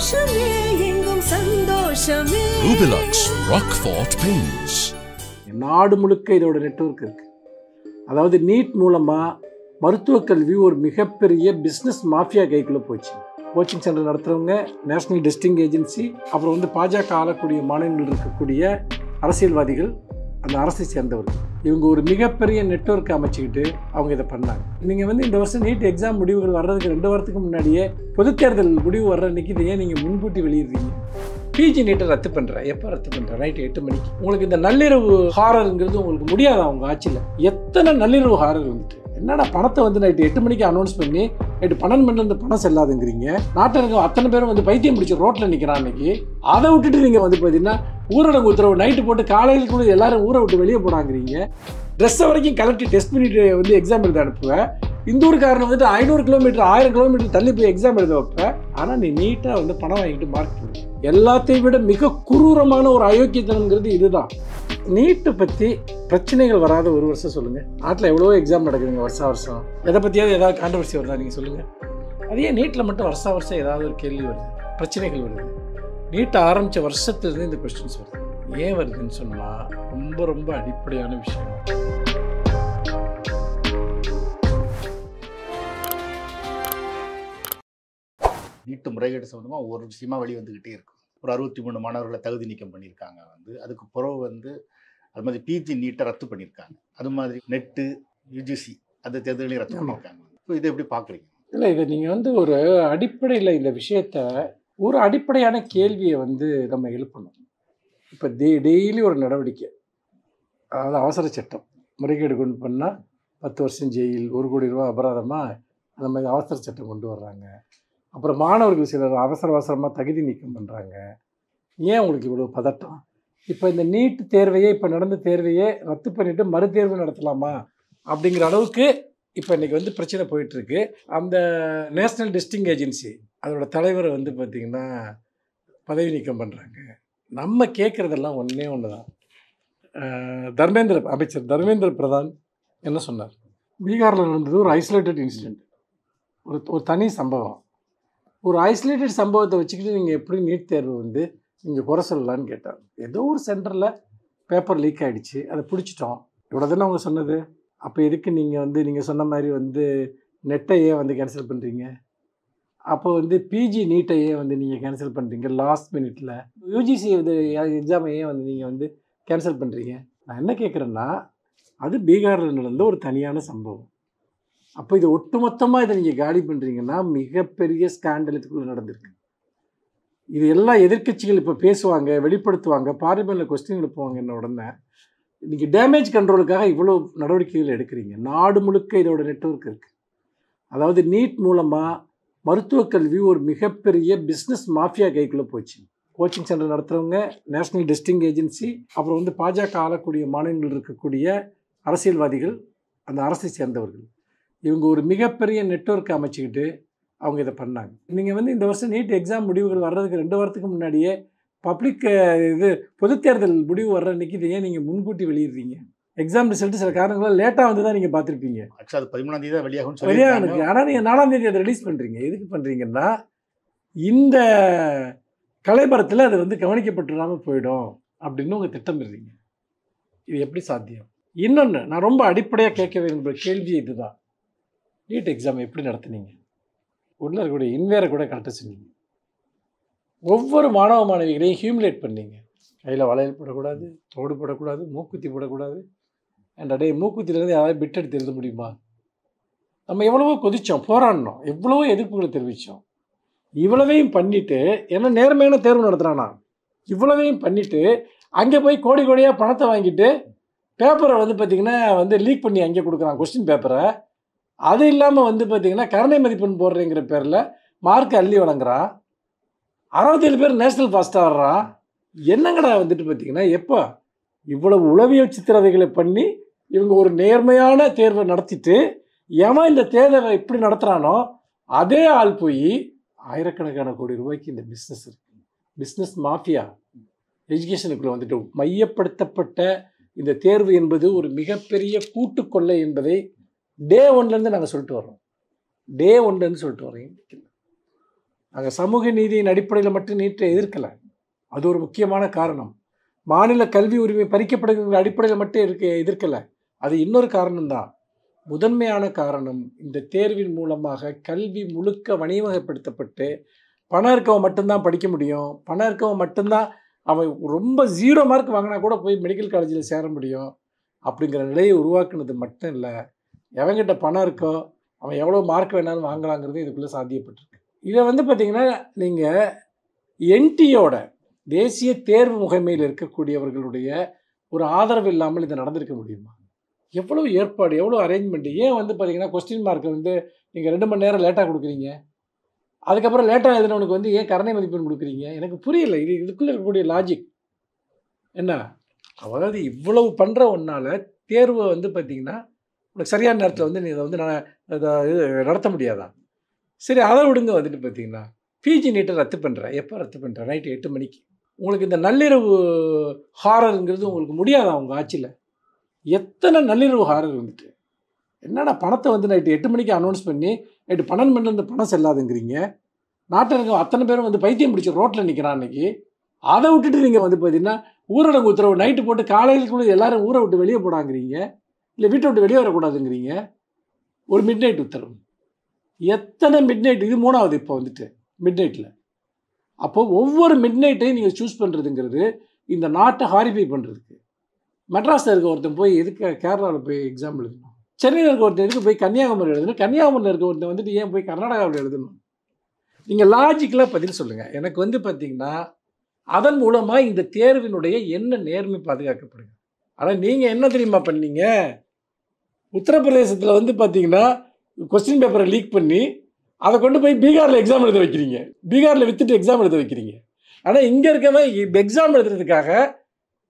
நாடு முழுக்க இதோட நெட்ஒர்க் இருக்கு அதாவது நீட் மூலமா மருத்துவ கல்வி ஒரு மிகப்பெரிய பிஸ்னஸ் மாஃபியா கைக்குள்ள போச்சு கோச்சிங் சென்டர் நடத்துறவங்க நேஷனல் டெஸ்டிங் ஏஜென்சி அப்புறம் வந்து பாஜக ஆளக்கூடிய மாநிலங்கள் இருக்கக்கூடிய அரசியல்வாதிகள் அந்த அரசை சேர்ந்தவர் இவங்க ஒரு மிகப்பெரிய நெட்ஒர்க் அமைச்சுக்கிட்டு அவங்க இதை பண்ணாங்க நீங்கள் வந்து இந்த வருஷம் நீட் எக்ஸாம் முடிவுகள் வர்றதுக்கு ரெண்டு வாரத்துக்கு முன்னாடியே பொதுத் தேர்தல் முடிவு வர்ற அன்றைக்கி இதை ஏன் நீங்கள் முன்கூட்டி வெளியிடுறீங்க பிஜி நீட்டை ரத்து பண்ணுறேன் எப்போ ரத்து பண்ணுறேன் நைட்டு எட்டு மணிக்கு உங்களுக்கு இந்த நள்ளிரவு ஹாரருங்கிறது உங்களுக்கு முடியாது அவங்க ஆட்சியில் எத்தனை நள்ளிரவு ஹாரர் வந்துட்டு என்னடா பணத்தை வந்து நைட்டு எட்டு மணிக்கு அனௌன்ஸ் பண்ணி நைட்டு பன்னெண்டு மணி அந்த பணம் செல்லாதுங்கிறீங்க நாட்டில் இருக்க அத்தனை பேரும் வந்து பைத்தியம் பிடிச்சி ரோட்டில் நிற்கிறான் அன்னைக்கு அதை விட்டுட்டு நீங்கள் வந்து பார்த்தீங்கன்னா ஊரடங்கு உத்தரவு நைட்டு போட்டு காலையில் கூட எல்லாரும் ஊரை விட்டு வெளியே போனாங்கிறீங்க ட்ரெஸ்ஸை வரைக்கும் கலெக்டி டெஸ்ட் பண்ணிட்டு வந்து எக்ஸாம் எழுத அனுப்புவேன் இந்த ஊருக்காரன் வந்துட்டு ஐநூறு கிலோமீட்டர் ஆயிரம் கிலோமீட்டர் தள்ளி போய் எக்ஸாம் எழுத வைப்பேன் ஆனால் நீ நீட்டாக வந்து பணம் வாங்கிட்டு மார்க் எல்லாத்தையும் விட மிக குரூரமான ஒரு அயோக்கியத்தனங்கிறது இதுதான் நீட்டை பற்றி பிரச்சனைகள் வராத ஒரு வருஷம் சொல்லுங்கள் நாட்டில் எவ்வளோ எக்ஸாம் நடக்குதுங்க வருஷம் வருஷம் எதை பற்றியாவது ஏதாவது கான்ட்ரவர்சி வருதா நீங்கள் சொல்லுங்கள் அதே நீட்டில் மட்டும் வருஷா வருஷம் ஏதாவது ஒரு கேள்வி வருது பிரச்சனைகள் வருது நீட்டை ஆரம்பித்த வருஷத்துலேருந்து இந்த கொஸ்டின்ஸ் வருது ஏன் வருதுன்னு சொன்னால் ரொம்ப ரொம்ப அடிப்படையான விஷயம் நீட்டு முறைகேடு சம்மந்தமாக ஒரு விஷயமா வந்துக்கிட்டே இருக்கும் ஒரு அறுபத்தி மூணு மாணவர்களை தகுதி நீக்கம் பண்ணியிருக்காங்க வந்து அதுக்கு பிறகு வந்து அது மாதிரி பிஜி நீட்டை ரத்து பண்ணியிருக்காங்க அது மாதிரி நெட்டு யூஜிசி அந்த தேர்தலையும் ரத்து பண்ணியிருக்காங்க ஸோ இதை எப்படி பார்க்குறீங்க இல்லை இது நீங்கள் வந்து ஒரு அடிப்படையில் இந்த விஷயத்த ஒரு அடிப்படையான கேள்வியை வந்து நம்ம எழுப்பணும் இப்போ டெய் டெய்லி ஒரு நடவடிக்கை அதாவது அவசர சட்டம் முறைகேடு கொண்டு பண்ணால் பத்து வருஷம் ஜெயில் ஒரு கோடி ரூபா அபராதமாக அந்த மாதிரி அவசர சட்டம் கொண்டு வர்றாங்க அப்புறம் மாணவர்கள் சிலர் அவசர அவசரமாக தகுதி நீக்கம் பண்ணுறாங்க ஏன் உங்களுக்கு இவ்வளோ பதட்டம் இப்போ இந்த நீட் தேர்வையே இப்போ நடந்த தேர்வையே ரத்து பண்ணிவிட்டு மறுதேர்வு நடத்தலாமா அப்படிங்கிற அளவுக்கு இப்போ இன்றைக்கி வந்து பிரச்சனை போயிட்டுருக்கு அந்த நேஷ்னல் டெஸ்டிங் ஏஜென்சி அதோடய தலைவரை வந்து பார்த்திங்கன்னா பதவி நீக்கம் பண்ணுறாங்க நம்ம கேட்குறதெல்லாம் ஒன்றே ஒன்று தான் தர்மேந்திர அமைச்சர் தர்மேந்திர பிரதான் என்ன சொன்னார் பீகாரில் நடந்தது ஒரு ஐசோலேட்டட் இன்சிடெண்ட் ஒரு ஒரு தனி சம்பவம் ஒரு ஐசோலேட்டட் சம்பவத்தை வச்சுக்கிட்டு நீங்கள் எப்படி நீட் தேர்வு வந்து நீங்கள் குறை சொல்லலான்னு கேட்டார் ஏதோ ஒரு சென்டரில் பேப்பர் லீக் ஆகிடுச்சு அதை பிடிச்சிட்டோம் இவ்வளோ தானே அவங்க சொன்னது அப்போ எதுக்கு நீங்கள் வந்து நீங்கள் சொன்ன மாதிரி வந்து நெட்டை ஏன் வந்து கேன்சல் பண்ணுறீங்க அப்போ வந்து பிஜி நீட்டையே வந்து நீங்கள் கேன்சல் பண்ணுறீங்க லாஸ்ட் மினிட்ல யூஜிசி வந்து எக்ஸாமையே வந்து நீங்கள் வந்து கேன்சல் பண்ணுறீங்க நான் என்ன கேட்குறேன்னா அது பீகாரில் நடந்த ஒரு தனியான சம்பவம் அப்போ இது ஒட்டுமொத்தமாக இதை நீங்கள் காலி பண்ணுறீங்கன்னா மிகப்பெரிய ஸ்கேண்டலத்துக்குள்ளே நடந்திருக்கு இது எல்லா எதிர்கட்சிகள் இப்போ பேசுவாங்க வெளிப்படுத்துவாங்க பார்லிமெண்ட்டில் கொஸ்டின் எழுப்புவாங்க என்ன உடனே நீங்கள் டேமேஜ் கண்ட்ரோலுக்காக இவ்வளோ நடவடிக்கைகள் எடுக்கிறீங்க நாடு முழுக்க இதோட நெட்ஒர்க் இருக்குது அதாவது நீட் மூலமாக மருத்துவ கல்வி ஒரு மிகப்பெரிய பிஸ்னஸ் மாஃபியா கைக்குள்ளே போச்சு கோச்சிங் சென்டர் நடத்துகிறவங்க நேஷனல் டெஸ்டிங் ஏஜென்சி அப்புறம் வந்து பாஜக ஆளக்கூடிய மாநிலங்கள் இருக்கக்கூடிய அரசியல்வாதிகள் அந்த அரசை சேர்ந்தவர்கள் இவங்க ஒரு மிகப்பெரிய நெட்ஒர்க்கை அமைச்சிக்கிட்டு அவங்க இதை பண்ணாங்க நீங்கள் வந்து இந்த வருஷம் நீட் எக்ஸாம் முடிவுகள் வர்றதுக்கு ரெண்டு வாரத்துக்கு முன்னாடியே பப்ளிக் இது பொது தேர்தல் முடிவு வர்ற அன்றைக்கி ஏன் நீங்கள் முன்கூட்டி வெளியிடுறீங்க எக்ஸாம் ரிசல்ட் சில காரணங்களால் லேட்டாக வந்து தான் நீங்கள் பார்த்துருப்பீங்க ஆக்சுவலாக அது பதிமூணாம் தேதி தான் வெளியாகும் ஆனால் நீங்கள் நாலாம் தேதி அதை ரிலீஸ் பண்ணுறீங்க எதுக்கு பண்ணுறீங்கன்னா இந்த கலைபரத்தில் அது வந்து கவனிக்கப்பட்டுடாமல் போயிடும் அப்படின்னு உங்கள் திட்டம் இருந்தீங்க இது எப்படி சாத்தியம் இன்னொன்று நான் ரொம்ப அடிப்படையாக கேட்க வேண்டிய கேள்வி இதுதான் நீட் எக்ஸாம் எப்படி நடத்துனீங்க உள்ள இருக்கக்கூடிய இன்வேரை கூட கரெக்டாக சொன்னீங்க ஒவ்வொரு மாணவ மாணவிகளையும் ஹியூமிலேட் பண்ணீங்க கையில் வளையல் போடக்கூடாது தோடு போடக்கூடாது மூக்குத்தி போடக்கூடாது ஏன்டா டே மூக்குத்திலேருந்து யாராவது பிட் எடுத்து எழுத முடியுமா நம்ம எவ்வளவோ கொதித்தோம் போராடினோம் எவ்வளவோ எதிர்ப்புகளை தெரிவித்தோம் இவ்வளவையும் பண்ணிவிட்டு என்ன நேர்மையான தேர்வு நடத்துகிறானா இவ்வளவையும் பண்ணிவிட்டு அங்கே போய் கோடி கோடியாக பணத்தை வாங்கிட்டு பேப்பரை வந்து பார்த்திங்கன்னா வந்து லீக் பண்ணி அங்கே கொடுக்குறான் கொஸ்டின் பேப்பரை அது இல்லாமல் வந்து பார்த்திங்கன்னா கருணை மதிப்பெண் போடுறேங்கிற பேரில் மார்க் அள்ளி வழங்குறான் அறுபத்தேழு பேர் நேஷ்னல் ஃபஸ்ட்டாக வர்றான் என்னங்கடா வந்துட்டு பார்த்திங்கன்னா எப்போ இவ்வளவு உளவியல் சித்திரவைகளை பண்ணி இவங்க ஒரு நேர்மையான தேர்வை நடத்திட்டு ஏமா இந்த தேர்தலை எப்படி நடத்துகிறானோ அதே ஆள் போய் ஆயிரக்கணக்கான கோடி ரூபாய்க்கு இந்த பிஸ்னஸ் இருக்குது பிஸ்னஸ் மாஃபியா எஜுகேஷனுக்குள்ளே வந்துட்டு மையப்படுத்தப்பட்ட இந்த தேர்வு என்பது ஒரு மிகப்பெரிய கூட்டு கொள்ளை என்பதை டே ஒன்லேருந்து நாங்கள் சொல்லிட்டு வர்றோம் டே ஒன்லேருந்து சொல்லிட்டு வரோம் நாங்கள் சமூக நீதியின் அடிப்படையில் மட்டும் நீட்டை எதிர்க்கலை அது ஒரு முக்கியமான காரணம் மாநில கல்வி உரிமை பறிக்கப்படுகிற அடிப்படையில் மட்டும் இருக்க எதிர்க்கலை அது இன்னொரு காரணம்தான் முதன்மையான காரணம் இந்த தேர்வின் மூலமாக கல்வி முழுக்க வணிகப்படுத்தப்பட்டு பணம் இருக்கவன் மட்டும்தான் படிக்க முடியும் பணம் இருக்கவன் மட்டும்தான் அவன் ரொம்ப ஜீரோ மார்க் வாங்கினா கூட போய் மெடிக்கல் காலேஜில் சேர முடியும் அப்படிங்கிற நிலையை உருவாக்குனது மட்டும் இல்லை எவங்கிட்ட பணம் இருக்கோ அவன் எவ்வளோ மார்க் வேணாலும் வாங்கலாங்கிறது இதுக்குள்ளே சாத்தியப்பட்டிருக்கு இதை வந்து பார்த்திங்கன்னா நீங்கள் என்டியோட தேசிய தேர்வு முகமையில் இருக்கக்கூடியவர்களுடைய ஒரு ஆதரவு இல்லாமல் இது நடந்திருக்க முடியுமா எவ்வளோ ஏற்பாடு எவ்வளோ அரேஞ்ச்மெண்ட் ஏன் வந்து பார்த்தீங்கன்னா கொஸ்டின் மார்க் வந்து நீங்கள் ரெண்டு மணி நேரம் லேட்டாக கொடுக்குறீங்க அதுக்கப்புறம் லேட்டாக எழுதினவனுக்கு வந்து ஏன் கரணை மதிப்பெண் கொடுக்குறீங்க எனக்கு புரியல இது இதுக்குள்ளே இருக்கக்கூடிய லாஜிக் என்ன அதாவது இவ்வளவு பண்ணுற ஒன்றால் தேர்வை வந்து பார்த்திங்கன்னா உனக்கு சரியான நேரத்தில் வந்து நீ இதை வந்து நான் இது நடத்த முடியாதான் சரி அதை விடுங்க வந்துட்டு பார்த்தீங்கன்னா பிஜி நீட்டை ரத்து பண்ணுறேன் எப்போ ரத்து பண்ணுறேன் நைட்டு எட்டு மணிக்கு உங்களுக்கு இந்த நள்ளிரவு ஹாரருங்கிறது உங்களுக்கு முடியாதா உங்கள் ஆட்சியில் எத்தனை நள்ளிரவுகாரர் வந்துட்டு என்னடா பணத்தை வந்து நைட்டு எட்டு மணிக்கு அனௌன்ஸ் பண்ணி நைட்டு பன்னெண்டு மணிலேருந்து பணம் செல்லாதுங்கிறீங்க நாட்டினர்கள் அத்தனை பேரும் வந்து பைத்தியம் பிடிச்ச ரோட்டில் நிற்கிறான் அன்னைக்கு அதை விட்டுட்டு நீங்கள் வந்து பார்த்தீங்கன்னா ஊரடங்கு உத்தரவு நைட்டு போட்டு காலையில் கூட எல்லாரும் ஊரை விட்டு வெளியே போடாங்கிறீங்க இல்லை வீட்டை விட்டு வெளியே வரக்கூடாதுங்கிறீங்க ஒரு மிட் நைட் உத்தரவு எத்தனை மிட் நைட் இது மூணாவது இப்போ வந்துட்டு மிட் நைட்டில் அப்போது ஒவ்வொரு மிட் நைட்டையும் நீங்கள் சூஸ் பண்ணுறதுங்கிறது இந்த நாட்டை ஹாரிஃபை பண்ணுறதுக்கு மெட்ராஸில் இருக்க ஒருத்தன் போய் எதுக்கு கேரளாவில் போய் எக்ஸாம்பிள் எழுதணும் சென்னையில் இருக்க ஒருத்தன் எதுக்கு போய் கன்னியாகுமரி எழுதணும் கன்னியாகுமரியில் இருக்க ஒருத்தன் வந்துட்டு ஏன் போய் கர்நாடகாவில் எழுதணும் நீங்கள் லாஜிக்கலாக பதில் சொல்லுங்கள் எனக்கு வந்து பார்த்தீங்கன்னா அதன் மூலமாக இந்த தேர்வினுடைய என்ன நேர்மை பாதுகாக்கப்படுங்க ஆனால் நீங்கள் என்ன தெரியுமா பண்ணீங்க உத்தரப்பிரதேசத்தில் வந்து பார்த்தீங்கன்னா கொஸ்டின் பேப்பரை லீக் பண்ணி அதை கொண்டு போய் பீகாரில் எக்ஸாம் எழுத வைக்கிறீங்க பீகாரில் வித்துட்டு எக்ஸாம் எழுத வைக்கிறீங்க ஆனால் இங்கே இருக்கவன் எக்ஸாம் எழுதுறதுக்காக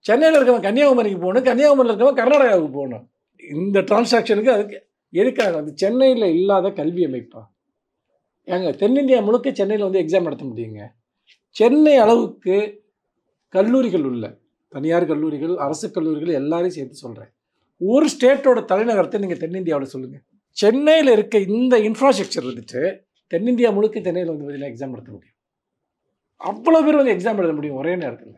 சென்னையில் இருக்கவன் கன்னியாகுமரிக்கு போகணும் கன்னியாகுமரியில் இருக்கிறவன் கர்நாடகாவுக்கு போகணும் இந்த டிரான்சாக்ஷனுக்கு அதுக்கு எதுக்காக வந்து சென்னையில் இல்லாத கல்வி அமைப்பா ஏங்க தென்னிந்தியா முழுக்க சென்னையில் வந்து எக்ஸாம் நடத்த முடியுங்க சென்னை அளவுக்கு கல்லூரிகள் உள்ள தனியார் கல்லூரிகள் அரசு கல்லூரிகள் எல்லாரையும் சேர்த்து சொல்கிறேன் ஒரு ஸ்டேட்டோட தலைநகரத்தை நீங்கள் தென்னிந்தியாவில் சொல்லுங்கள் சென்னையில் இருக்க இந்த இன்ஃப்ராஸ்ட்ரக்சர் இருந்துட்டு தென்னிந்தியா முழுக்க சென்னையில் வந்து பார்த்தீங்கன்னா எக்ஸாம் நடத்த முடியும் அவ்வளோ பேர் வந்து எக்ஸாம் எழுத முடியும் ஒரே நேரத்தில்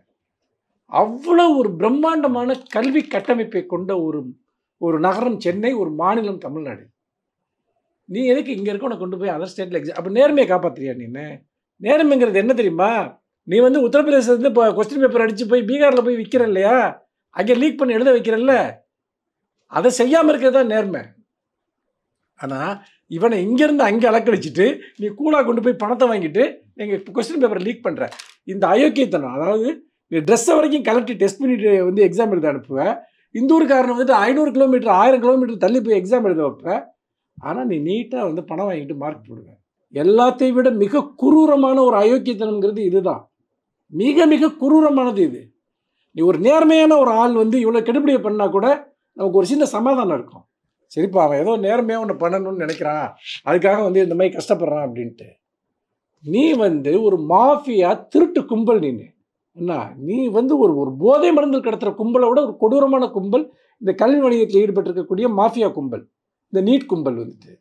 அவ்வளோ ஒரு பிரம்மாண்டமான கல்வி கட்டமைப்பை கொண்ட ஒரு ஒரு நகரம் சென்னை ஒரு மாநிலம் தமிழ்நாடு நீ எதுக்கு இங்கே இருக்க உனக்கு கொண்டு போய் அதர் ஸ்டேட்டில் எக்ஸாம் அப்போ நேர்மையை காப்பாற்றுறியா நீ நேர்மைங்கிறது என்ன தெரியுமா நீ வந்து உத்தரப்பிரதேசத்துலேருந்து இப்போ கொஸ்டின் பேப்பர் அடித்து போய் பீகாரில் போய் விற்கிற இல்லையா அங்கே லீக் பண்ணி எழுத வைக்கிறல்ல அதை செய்யாமல் இருக்கிறது தான் நேர்மை ஆனால் இவனை இங்கேருந்து அங்கே அலக்கழிச்சிட்டு நீ கூலாக கொண்டு போய் பணத்தை வாங்கிட்டு எங்கள் கொஸ்டின் பேப்பரை லீக் பண்ணுற இந்த அயோக்கியத்தனம் அதாவது நீ ட்ரெஸ்ஸை வரைக்கும் கலெக்டி டெஸ்ட் பண்ணிட்டு வந்து எக்ஸாம் எழுத அனுப்புவேன் இந்த காரணம் வந்துட்டு ஐநூறு கிலோமீட்டர் ஆயிரம் கிலோமீட்டர் தள்ளி போய் எக்ஸாம் எழுத வைப்பேன் ஆனால் நீ நீட்டாக வந்து பணம் வாங்கிட்டு மார்க் போடுவேன் எல்லாத்தையும் விட மிக குரூரமான ஒரு அயோக்கியத்தனம்ங்கிறது இதுதான் மிக மிக குரூரமானது இது நீ ஒரு நேர்மையான ஒரு ஆள் வந்து இவ்வளோ கெடுபடியை பண்ணால் கூட நமக்கு ஒரு சின்ன சமாதானம் இருக்கும் சரிப்பா அவன் ஏதோ நேர்மையாக ஒன்று பண்ணணும்னு நினைக்கிறான் அதுக்காக வந்து இந்த மாதிரி கஷ்டப்படுறான் அப்படின்ட்டு நீ வந்து ஒரு மாஃபியா திருட்டு கும்பல் நின்று என்ன நீ வந்து ஒரு ஒரு போதை மருந்து கடத்துகிற கும்பலை விட ஒரு கொடூரமான கும்பல் இந்த கல்வி வணிகத்தில் ஈடுபட்டிருக்கக்கூடிய மாஃபியா கும்பல் இந்த நீட் கும்பல் வந்துட்டு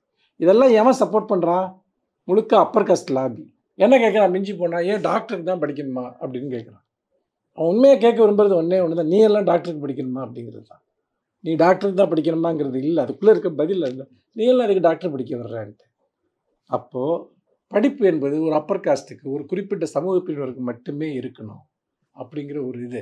இதெல்லாம் எவன் சப்போர்ட் பண்ணுறான் முழுக்க அப்பர் காஸ்ட் லாபி என்ன கேட்குறான் மிஞ்சி போனால் ஏன் டாக்டருக்கு தான் படிக்கணுமா அப்படின்னு கேட்குறான் அவன் உண்மையாக கேட்க விரும்புறது ஒன்றே ஒன்று தான் நீ எல்லாம் டாக்டருக்கு படிக்கணுமா அப்படிங்கிறது தான் நீ டாக்டருக்கு தான் படிக்கணுமாங்கிறது இல்லை அதுக்குள்ளே இருக்க பதில் அது நீ எல்லாம் அதுக்கு டாக்டர் படிக்க வர்றான்ட்டு அப்போது படிப்பு என்பது ஒரு அப்பர் காஸ்ட்டுக்கு ஒரு குறிப்பிட்ட சமூக பிரிவருக்கு மட்டுமே இருக்கணும் அப்படிங்கிற ஒரு இது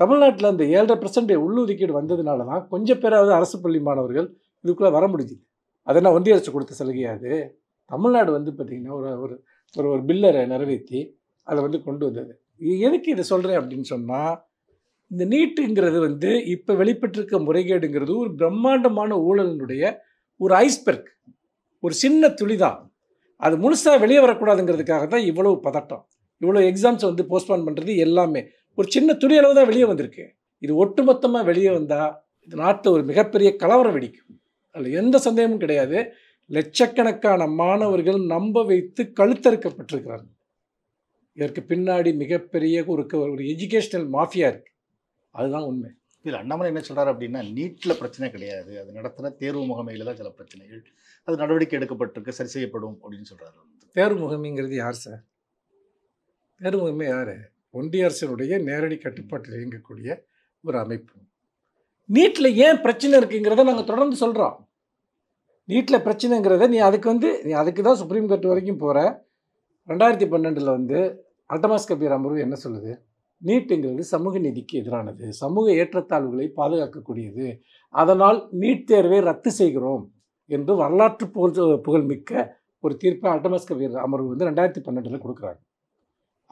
தமிழ்நாட்டில் அந்த ஏழரை பர்சன்ட் உள்ளொதுக்கீடு வந்ததுனால தான் கொஞ்சம் பேராவது அரசு பள்ளி மாணவர்கள் இதுக்குள்ளே வர முடிஞ்சுது அதை நான் ஒன்றிய அரசு கொடுத்த சலுகையாது தமிழ்நாடு வந்து பார்த்திங்கன்னா ஒரு ஒரு ஒரு ஒரு பில்லரை நிறைவேற்றி அதை வந்து கொண்டு வந்தது எதுக்கு இதை சொல்கிறேன் அப்படின்னு சொன்னால் இந்த நீட்டுங்கிறது வந்து இப்போ வெளிப்பட்டிருக்க முறைகேடுங்கிறது ஒரு பிரம்மாண்டமான ஊழலினுடைய ஒரு ஐஸ்பெர்க் ஒரு சின்ன துளிதான் அது முழுசாக வெளியே வரக்கூடாதுங்கிறதுக்காக தான் இவ்வளவு பதட்டம் இவ்வளோ எக்ஸாம்ஸ் வந்து போஸ்ட்போன் பண்ணுறது எல்லாமே ஒரு சின்ன துணியளவு அளவு தான் வெளியே வந்திருக்கு இது ஒட்டுமொத்தமாக வெளியே வந்தால் இது நாட்டில் ஒரு மிகப்பெரிய கலவரம் வெடிக்கும் அதில் எந்த சந்தேகமும் கிடையாது லட்சக்கணக்கான மாணவர்கள் நம்ப வைத்து கழுத்தறுக்கப்பட்டிருக்கிறார்கள் இதற்கு பின்னாடி மிகப்பெரிய ஒரு ஒரு எஜுகேஷ்னல் மாஃபியா இருக்குது அதுதான் உண்மை இதில் அண்ணாமலை என்ன சொல்கிறார் அப்படின்னா நீட்டில் பிரச்சனை கிடையாது அது நடத்தின தேர்வு முகமையில் தான் சில பிரச்சனைகள் அது நடவடிக்கை எடுக்கப்பட்டிருக்கு சரி செய்யப்படும் அப்படின்னு சொல்கிறார் தேர்வு முகமைங்கிறது யார் சார் நிர்வாகமே யார் ஒன்றிய அரசினுடைய நேரடி கட்டுப்பாட்டில் இயங்கக்கூடிய ஒரு அமைப்பு நீட்டில் ஏன் பிரச்சனை இருக்குங்கிறத நாங்கள் தொடர்ந்து சொல்கிறோம் நீட்டில் பிரச்சனைங்கிறத நீ அதுக்கு வந்து நீ அதுக்கு தான் சுப்ரீம் கோர்ட் வரைக்கும் போகிற ரெண்டாயிரத்தி பன்னெண்டில் வந்து அல்டமாஸ் கபீர் அமர்வு என்ன சொல்லுது நீட்டுங்கிறது சமூக நீதிக்கு எதிரானது சமூக ஏற்றத்தாழ்வுகளை பாதுகாக்கக்கூடியது அதனால் நீட் தேர்வை ரத்து செய்கிறோம் என்று வரலாற்று புகழ் புகழ்மிக்க ஒரு தீர்ப்பை அல்டமாஸ் கபீர் அமர்வு வந்து ரெண்டாயிரத்தி பன்னெண்டில் கொடுக்குறாங்க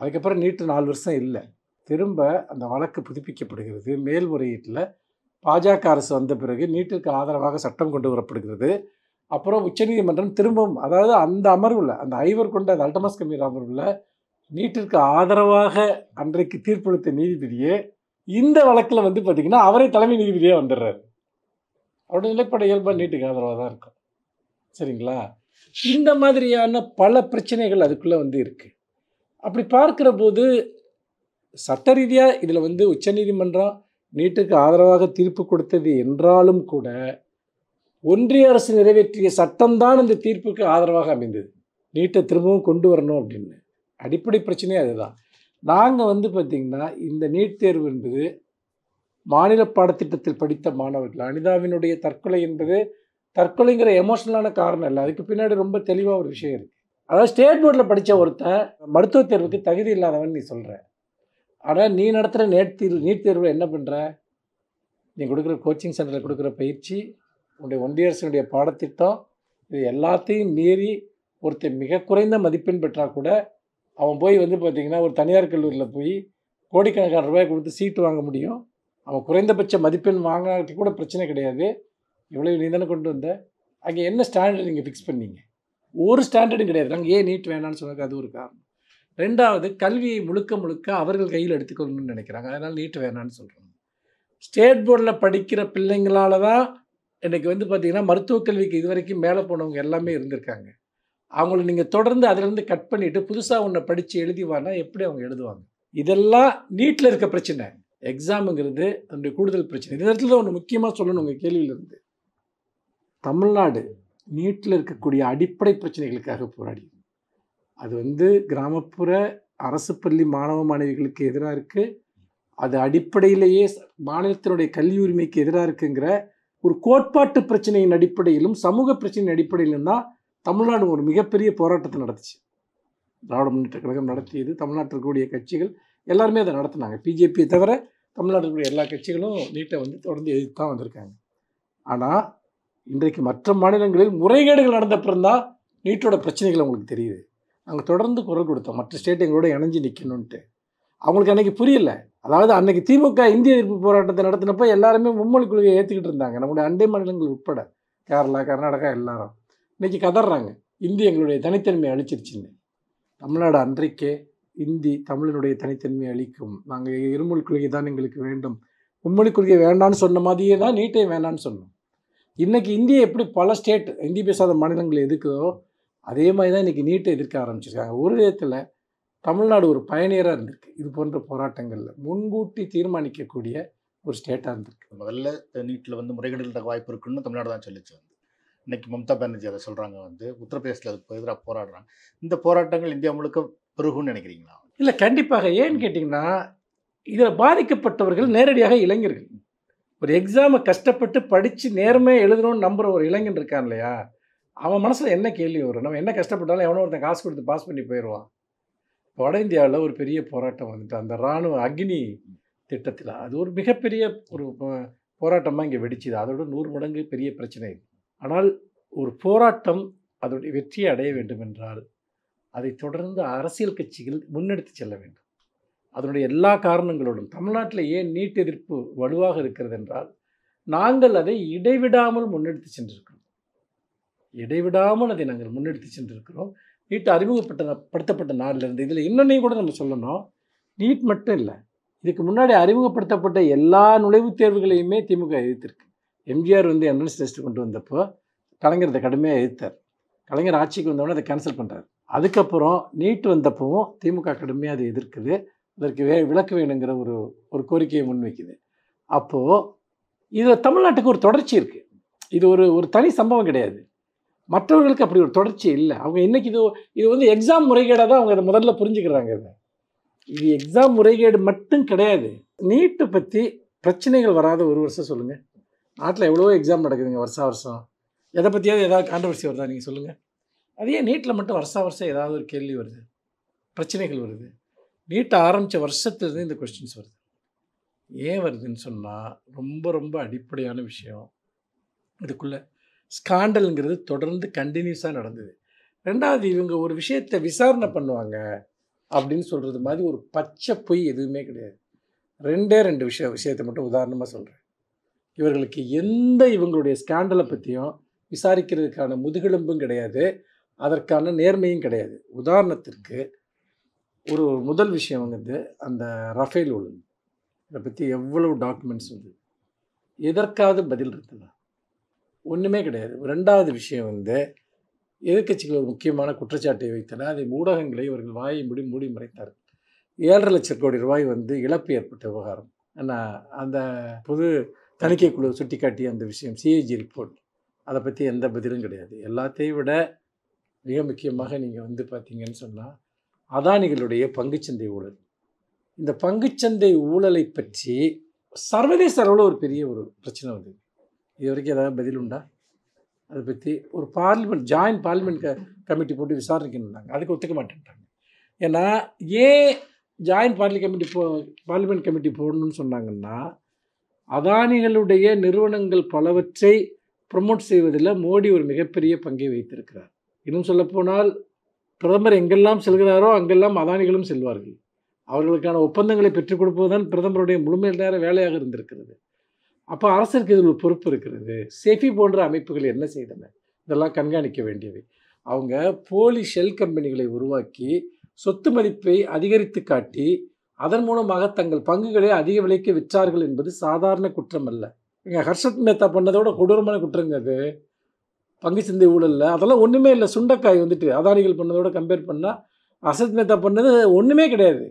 அதுக்கப்புறம் நீட்டு நாலு வருஷம் இல்லை திரும்ப அந்த வழக்கு புதுப்பிக்கப்படுகிறது மேல்முறையீட்டில் பாஜக அரசு வந்த பிறகு நீட்டுக்கு ஆதரவாக சட்டம் கொண்டு வரப்படுகிறது அப்புறம் உச்சநீதிமன்றம் திரும்பவும் அதாவது அந்த அமர்வில் அந்த ஐவர் கொண்ட அந்த அல்டமஸ் கமீர் அமர்வில் நீட்டிற்கு ஆதரவாக அன்றைக்கு தீர்ப்பளித்த நீதிபதியே இந்த வழக்கில் வந்து பார்த்திங்கன்னா அவரே தலைமை நீதிபதியாக வந்துடுறாரு அவருடைய நிலைப்பட இயல்பாக நீட்டுக்கு ஆதரவாக தான் இருக்கும் சரிங்களா இந்த மாதிரியான பல பிரச்சனைகள் அதுக்குள்ளே வந்து இருக்குது அப்படி பார்க்கிற போது சட்ட ரீதியாக இதில் வந்து உச்சநீதிமன்றம் நீட்டுக்கு ஆதரவாக தீர்ப்பு கொடுத்தது என்றாலும் கூட ஒன்றிய அரசு நிறைவேற்றிய சட்டம்தான் இந்த தீர்ப்புக்கு ஆதரவாக அமைந்தது நீட்டை திரும்பவும் கொண்டு வரணும் அப்படின்னு அடிப்படை பிரச்சனையே அதுதான் நாங்கள் வந்து பார்த்திங்கன்னா இந்த நீட் தேர்வு என்பது மாநில பாடத்திட்டத்தில் படித்த மாணவர்கள் அனிதாவினுடைய தற்கொலை என்பது தற்கொலைங்கிற எமோஷனலான காரணம் இல்லை அதுக்கு பின்னாடி ரொம்ப தெளிவாக ஒரு விஷயம் இருக்குது அதாவது ஸ்டேட் போர்டில் படித்த ஒருத்தன் மருத்துவ தேர்வுக்கு தகுதி இல்லாதவன் நீ சொல்கிற ஆனால் நீ நடத்துகிற நேட் தீர்வு நீட் தேர்வில் என்ன பண்ணுற நீ கொடுக்குற கோச்சிங் சென்டரில் கொடுக்குற பயிற்சி உன்னுடைய ஒன்றியரசனுடைய பாடத்திட்டம் இது எல்லாத்தையும் மீறி ஒருத்தர் மிக குறைந்த மதிப்பெண் பெற்றால் கூட அவன் போய் வந்து பார்த்திங்கன்னா ஒரு தனியார் கல்லூரியில் போய் கோடிக்கணக்கான ரூபாய் கொடுத்து சீட்டு வாங்க முடியும் அவன் குறைந்தபட்ச மதிப்பெண் வாங்கினாட்டி கூட பிரச்சனை கிடையாது இவ்வளவு நீ தானே கொண்டு வந்த அங்கே என்ன ஸ்டாண்டர்ட் நீங்கள் ஃபிக்ஸ் பண்ணீங்க ஒரு ஸ்டாண்டர்டும் கிடையாது நாங்கள் ஏன் நீட் வேணான்னு சொன்னதுக்கு அது ஒரு காரணம் ரெண்டாவது கல்வியை முழுக்க முழுக்க அவர்கள் கையில் எடுத்துக்கணும்னு நினைக்கிறாங்க அதனால் நீட் வேணான்னு சொல்கிறாங்க ஸ்டேட் போர்டில் படிக்கிற பிள்ளைங்களால தான் இன்றைக்கி வந்து பார்த்திங்கன்னா மருத்துவக் கல்விக்கு இது வரைக்கும் மேலே போனவங்க எல்லாமே இருந்திருக்காங்க அவங்கள நீங்கள் தொடர்ந்து அதிலேருந்து கட் பண்ணிவிட்டு புதுசாக ஒன்று படித்து எழுதிவானா எப்படி அவங்க எழுதுவாங்க இதெல்லாம் நீட்டில் இருக்க பிரச்சனை எக்ஸாமுங்கிறது அதனுடைய கூடுதல் பிரச்சனை இந்த இடத்துல ஒன்று முக்கியமாக சொல்லணும் உங்கள் கேள்வியிலிருந்து தமிழ்நாடு நீட்டில் இருக்கக்கூடிய அடிப்படை பிரச்சனைகளுக்காக போராடி அது வந்து கிராமப்புற அரசு பள்ளி மாணவ மாணவிகளுக்கு எதிராக இருக்குது அது அடிப்படையிலேயே மாநிலத்தினுடைய கல்வி உரிமைக்கு எதிராக இருக்குங்கிற ஒரு கோட்பாட்டு பிரச்சனையின் அடிப்படையிலும் சமூக பிரச்சனையின் அடிப்படையிலும் தான் தமிழ்நாடு ஒரு மிகப்பெரிய போராட்டத்தை நடத்துச்சு திராவிட முன்னேற்ற கழகம் நடத்தியது தமிழ்நாட்டில் இருக்கக்கூடிய கட்சிகள் எல்லாருமே அதை நடத்தினாங்க பிஜேபியை தவிர தமிழ்நாட்டில் இருக்கக்கூடிய எல்லா கட்சிகளும் நீட்டை வந்து தொடர்ந்து எதிர்த்து தான் வந்திருக்காங்க ஆனால் இன்றைக்கு மற்ற மாநிலங்களில் முறைகேடுகள் நடந்த பிறந்தான் நீட்டோட பிரச்சனைகள் அவங்களுக்கு தெரியுது நாங்கள் தொடர்ந்து குரல் கொடுத்தோம் மற்ற ஸ்டேட் எங்களோட இணைஞ்சு நிற்கணுன்ட்டு அவங்களுக்கு அன்றைக்கி புரியல அதாவது அன்றைக்கி திமுக இந்திய எதிர்ப்பு போராட்டத்தை நடத்தினப்போ எல்லாருமே மும்மொழி கொள்கையை ஏற்றுக்கிட்டு இருந்தாங்க நம்முடைய அண்டை மாநிலங்கள் உட்பட கேரளா கர்நாடகா எல்லாரும் இன்றைக்கி கதறாங்க இந்தி எங்களுடைய தனித்தன்மையை அழிச்சிருச்சுன்னு தமிழ்நாடு அன்றைக்கே இந்தி தமிழனுடைய தனித்தன்மையை அழிக்கும் நாங்கள் இருமொழி கொள்கை தான் எங்களுக்கு வேண்டும் மும்மொழி கொள்கை வேண்டான்னு சொன்ன மாதிரியே தான் நீட்டே வேணான்னு சொன்னோம் இன்றைக்கி இந்தியா எப்படி பல ஸ்டேட் இந்தி பேசாத மாநிலங்கள் எதுக்குதோ அதே மாதிரி தான் இன்றைக்கி நீட்டை எதிர்க்க ஆரம்பிச்சிருக்காங்க ஒரு விதத்தில் தமிழ்நாடு ஒரு பயணியராக இருந்திருக்கு இது போன்ற போராட்டங்களில் முன்கூட்டி தீர்மானிக்கக்கூடிய ஒரு ஸ்டேட்டாக இருந்திருக்கு முதல்ல நீட்டில் வந்து முறைகேடுகள் வாய்ப்பு இருக்குன்னு தமிழ்நாடு தான் சொல்லிச்சு வந்து இன்னைக்கு மம்தா பானர்ஜி அதை சொல்கிறாங்க வந்து உத்தரப்பிரதேசத்தில் அதுக்கு எதிராக போராடுறாங்க இந்த போராட்டங்கள் இந்தியா முழுக்க பெருகுன்னு நினைக்கிறீங்களா இல்லை கண்டிப்பாக ஏன்னு கேட்டிங்கன்னா இதில் பாதிக்கப்பட்டவர்கள் நேரடியாக இளைஞர்கள் ஒரு எக்ஸாமை கஷ்டப்பட்டு படித்து நேர்மையாக எழுதணும்னு நம்புகிற ஒரு இளைஞன் இருக்கான் இல்லையா அவன் மனசில் என்ன கேள்வி வரும் நம்ம என்ன கஷ்டப்பட்டாலும் எவனோ ஒருத்தன் காசு கொடுத்து பாஸ் பண்ணி போயிடுவான் வட இந்தியாவில் ஒரு பெரிய போராட்டம் வந்துட்டு அந்த இராணுவ அக்னி திட்டத்தில் அது ஒரு மிகப்பெரிய ஒரு போராட்டமாக இங்கே வெடிச்சுது அதோட நூறு மடங்கு பெரிய பிரச்சனை ஆனால் ஒரு போராட்டம் அதோடைய வெற்றியை அடைய வேண்டும் என்றால் அதை தொடர்ந்து அரசியல் கட்சிகள் முன்னெடுத்து செல்ல வேண்டும் அதனுடைய எல்லா காரணங்களோடும் தமிழ்நாட்டில் ஏன் நீட் எதிர்ப்பு வலுவாக இருக்கிறது என்றால் நாங்கள் அதை இடைவிடாமல் முன்னெடுத்து சென்றிருக்கிறோம் இடைவிடாமல் அதை நாங்கள் முன்னெடுத்து சென்றிருக்கிறோம் நீட் அறிமுகப்பட்ட படுத்தப்பட்ட நாளிலிருந்து இதில் இன்னொன்னையும் கூட நம்ம சொல்லணும் நீட் மட்டும் இல்லை இதுக்கு முன்னாடி அறிமுகப்படுத்தப்பட்ட எல்லா நுழைவுத் தேர்வுகளையுமே திமுக எதிர்த்திருக்கு எம்ஜிஆர் வந்து என்ட்ரன்ஸ் டெஸ்ட் கொண்டு வந்தப்போ கலைஞர் அதை கடுமையாக எதிர்த்தார் கலைஞர் ஆட்சிக்கு வந்தவொடனே அதை கேன்சல் பண்ணுறாரு அதுக்கப்புறம் நீட் வந்தப்பவும் திமுக கடுமையாக அதை எதிர்க்குது இதற்கு வே விளக்க வேணுங்கிற ஒரு ஒரு கோரிக்கையை முன்வைக்குது அப்போது இது தமிழ்நாட்டுக்கு ஒரு தொடர்ச்சி இருக்குது இது ஒரு ஒரு தனி சம்பவம் கிடையாது மற்றவர்களுக்கு அப்படி ஒரு தொடர்ச்சி இல்லை அவங்க இன்றைக்கி இது இது வந்து எக்ஸாம் முறைகேடாக தான் அவங்க அதை முதல்ல புரிஞ்சுக்கிறாங்க இதை இது எக்ஸாம் முறைகேடு மட்டும் கிடையாது நீட்டை பற்றி பிரச்சனைகள் வராத ஒரு வருஷம் சொல்லுங்கள் நாட்டில் எவ்வளோ எக்ஸாம் நடக்குதுங்க வருஷா வருஷம் எதை பற்றியாவது ஏதாவது கான்ட்ரவர்சி வருதா நீங்கள் சொல்லுங்கள் அதே நீட்டில் மட்டும் வருஷா வருஷம் ஏதாவது ஒரு கேள்வி வருது பிரச்சனைகள் வருது நீட்டை ஆரம்பித்த வருஷத்துலேருந்து இந்த கொஸ்டின்ஸ் வருது ஏன் வருதுன்னு சொன்னால் ரொம்ப ரொம்ப அடிப்படையான விஷயம் இதுக்குள்ளே ஸ்காண்டலுங்கிறது தொடர்ந்து கண்டினியூஸாக நடந்தது ரெண்டாவது இவங்க ஒரு விஷயத்தை விசாரணை பண்ணுவாங்க அப்படின்னு சொல்கிறது மாதிரி ஒரு பச்சை பொய் எதுவுமே கிடையாது ரெண்டே ரெண்டு விஷய விஷயத்தை மட்டும் உதாரணமாக சொல்கிறேன் இவர்களுக்கு எந்த இவங்களுடைய ஸ்கேண்டலை பற்றியும் விசாரிக்கிறதுக்கான முதுகெலும்பும் கிடையாது அதற்கான நேர்மையும் கிடையாது உதாரணத்திற்கு ஒரு முதல் விஷயம் வந்து அந்த ரஃபேல் ஒழுங்கு இதை பற்றி எவ்வளவு டாக்குமெண்ட்ஸ் வந்து எதற்காவது பதில் இருக்குல்ல ஒன்றுமே கிடையாது ரெண்டாவது விஷயம் வந்து எதிர்கட்சிகள் ஒரு முக்கியமான குற்றச்சாட்டை வைத்தன அதை ஊடகங்களை இவர்கள் வாயை முடி மூடி மறைத்தார் ஏழரை லட்சம் கோடி ரூபாய் வந்து இழப்பு ஏற்பட்ட விவகாரம் ஆனால் அந்த பொது தணிக்கை குழு காட்டிய அந்த விஷயம் சிஏஜி ரிப்போர்ட் அதை பற்றி எந்த பதிலும் கிடையாது எல்லாத்தையும் விட மிக முக்கியமாக நீங்கள் வந்து பார்த்தீங்கன்னு சொன்னால் அதானிகளுடைய பங்குச்சந்தை ஊழல் இந்த பங்குச்சந்தை ஊழலை பற்றி சர்வதேச அளவில் ஒரு பெரிய ஒரு பிரச்சனை வந்தது இது வரைக்கும் ஏதாவது பதில் உண்டா அதை பற்றி ஒரு பார்லிமெண்ட் ஜாயின்ட் பார்லிமெண்ட் க கமிட்டி போட்டு விசாரணைக்குன்னாங்க அதுக்கு ஒத்துக்க மாட்டேன்ட்டாங்க ஏன்னா ஏன் ஜாயின்ட் பார்லி கமிட்டி போ பார்லிமெண்ட் கமிட்டி போடணும்னு சொன்னாங்கன்னா அதானிகளுடைய நிறுவனங்கள் பலவற்றை ப்ரொமோட் செய்வதில் மோடி ஒரு மிகப்பெரிய பங்கை வைத்திருக்கிறார் இன்னும் சொல்லப்போனால் பிரதமர் எங்கெல்லாம் செல்கிறாரோ அங்கெல்லாம் அதானிகளும் செல்வார்கள் அவர்களுக்கான ஒப்பந்தங்களை பெற்றுக் கொடுப்பதுதான் பிரதமருடைய முழுமையில் நேர வேலையாக இருந்திருக்கிறது அப்போ அரசிற்கு இதில் ஒரு பொறுப்பு இருக்கிறது சேஃபி போன்ற அமைப்புகள் என்ன செய்தன இதெல்லாம் கண்காணிக்க வேண்டியவை அவங்க போலி ஷெல் கம்பெனிகளை உருவாக்கி சொத்து மதிப்பை அதிகரித்து காட்டி அதன் மூலமாக தங்கள் பங்குகளை அதிக விலைக்கு விற்றார்கள் என்பது சாதாரண குற்றம் அல்ல இங்கே ஹர்ஷத் மேத்தா பண்ணதோட கொடூரமான குற்றங்கிறது அது பங்கு சந்தை ஊழலில் அதெல்லாம் ஒன்றுமே இல்லை சுண்டக்காய் வந்துட்டு அதானிகள் பண்ணதோட கம்பேர் பண்ணால் அசத் மேத்தா பண்ணது ஒன்றுமே கிடையாது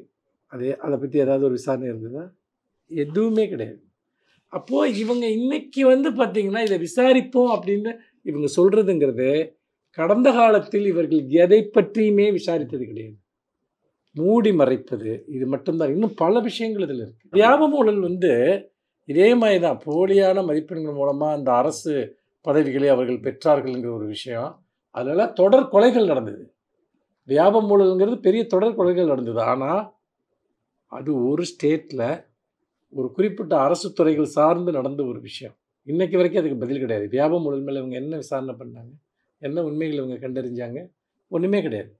அது அதை பற்றி ஏதாவது ஒரு விசாரணை இருந்ததா எதுவுமே கிடையாது அப்போது இவங்க இன்னைக்கு வந்து பார்த்திங்கன்னா இதை விசாரிப்போம் அப்படின்னு இவங்க சொல்கிறதுங்கிறது கடந்த காலத்தில் இவர்கள் எதை பற்றியுமே விசாரித்தது கிடையாது மூடி மறைப்பது இது மட்டும்தான் இன்னும் பல விஷயங்கள் இதில் இருக்குது வியாபம் ஊழல் வந்து இதே மாதிரி தான் போலியான மதிப்பெண்கள் மூலமாக அந்த அரசு பதவிகளை அவர்கள் பெற்றார்கள் என்கிற ஒரு விஷயம் அதனால் தொடர் கொலைகள் நடந்தது வியாபம் மூலங்கிறது பெரிய தொடர் கொலைகள் நடந்தது ஆனால் அது ஒரு ஸ்டேட்டில் ஒரு குறிப்பிட்ட அரசு துறைகள் சார்ந்து நடந்த ஒரு விஷயம் இன்றைக்கு வரைக்கும் அதுக்கு பதில் கிடையாது வியாபம் மூலம் மேலே இவங்க என்ன விசாரணை பண்ணாங்க என்ன உண்மைகள் இவங்க கண்டறிஞ்சாங்க ஒன்றுமே கிடையாது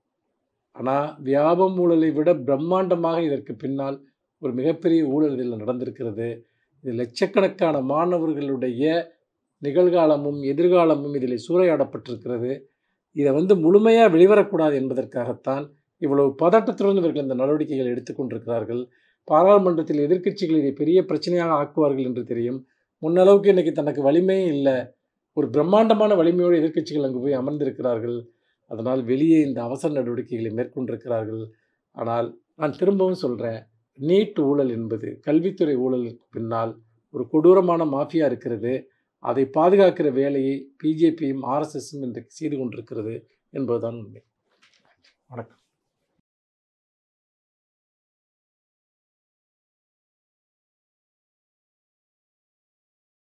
ஆனால் வியாபம் ஊழலை விட பிரம்மாண்டமாக இதற்கு பின்னால் ஒரு மிகப்பெரிய ஊழல் இதில் நடந்திருக்கிறது இது லட்சக்கணக்கான மாணவர்களுடைய நிகழ்காலமும் எதிர்காலமும் இதில் சூறையாடப்பட்டிருக்கிறது இதை வந்து முழுமையாக வெளிவரக்கூடாது என்பதற்காகத்தான் இவ்வளவு பதட்டத்துடன் இவர்கள் இந்த நடவடிக்கைகள் எடுத்துக்கொண்டிருக்கிறார்கள் பாராளுமன்றத்தில் எதிர்க்கட்சிகள் இதை பெரிய பிரச்சனையாக ஆக்குவார்கள் என்று தெரியும் முன்னளவுக்கு இன்றைக்கி தனக்கு வலிமையே இல்லை ஒரு பிரம்மாண்டமான வலிமையோடு எதிர்க்கட்சிகள் அங்கு போய் அமர்ந்திருக்கிறார்கள் அதனால் வெளியே இந்த அவசர நடவடிக்கைகளை மேற்கொண்டிருக்கிறார்கள் ஆனால் நான் திரும்பவும் சொல்கிறேன் நீட் ஊழல் என்பது கல்வித்துறை ஊழலுக்கு பின்னால் ஒரு கொடூரமான மாஃபியா இருக்கிறது அதை பாதுகாக்கிற வேலையை பிஜேபியும் ஆர்எஸ்எஸும் இன்றைக்கு செய்து கொண்டிருக்கிறது என்பதுதான் உண்மை வணக்கம்